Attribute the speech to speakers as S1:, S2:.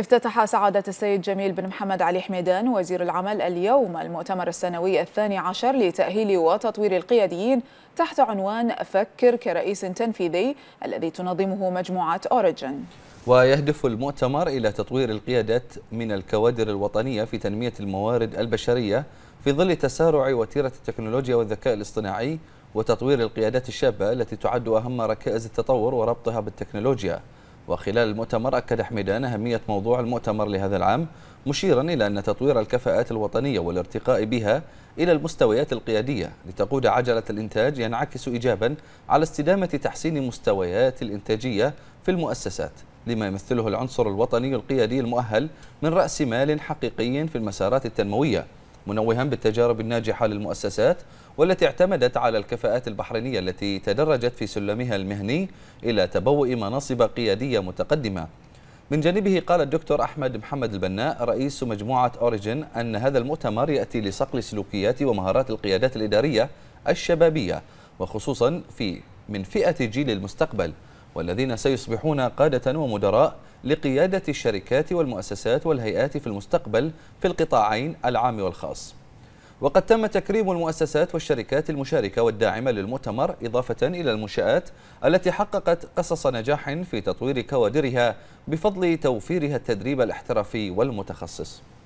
S1: افتتح سعادة السيد جميل بن محمد علي حميدان وزير العمل اليوم المؤتمر السنوي الثاني عشر لتأهيل وتطوير القياديين تحت عنوان فكر كرئيس تنفيذي الذي تنظمه مجموعة أوريجن
S2: ويهدف المؤتمر إلى تطوير القيادات من الكوادر الوطنية في تنمية الموارد البشرية في ظل تسارع وتيرة التكنولوجيا والذكاء الاصطناعي وتطوير القيادات الشابة التي تعد أهم ركائز التطور وربطها بالتكنولوجيا وخلال المؤتمر أكد حميدان أهمية موضوع المؤتمر لهذا العام مشيرا إلى أن تطوير الكفاءات الوطنية والارتقاء بها إلى المستويات القيادية لتقود عجلة الإنتاج ينعكس إيجابا على استدامة تحسين مستويات الإنتاجية في المؤسسات لما يمثله العنصر الوطني القيادي المؤهل من رأس مال حقيقي في المسارات التنموية منوها بالتجارب الناجحة للمؤسسات والتي اعتمدت على الكفاءات البحرينية التي تدرجت في سلمها المهني إلى تبوء مناصب قيادية متقدمة من جانبه قال الدكتور أحمد محمد البناء رئيس مجموعة أوريجين أن هذا المؤتمر يأتي لصقل سلوكيات ومهارات القيادات الإدارية الشبابية وخصوصا في من فئة جيل المستقبل والذين سيصبحون قادة ومدراء لقيادة الشركات والمؤسسات والهيئات في المستقبل في القطاعين العام والخاص وقد تم تكريم المؤسسات والشركات المشاركة والداعمة للمؤتمر إضافة إلى المنشآت التي حققت قصص نجاح في تطوير كوادرها بفضل توفيرها التدريب الاحترافي والمتخصص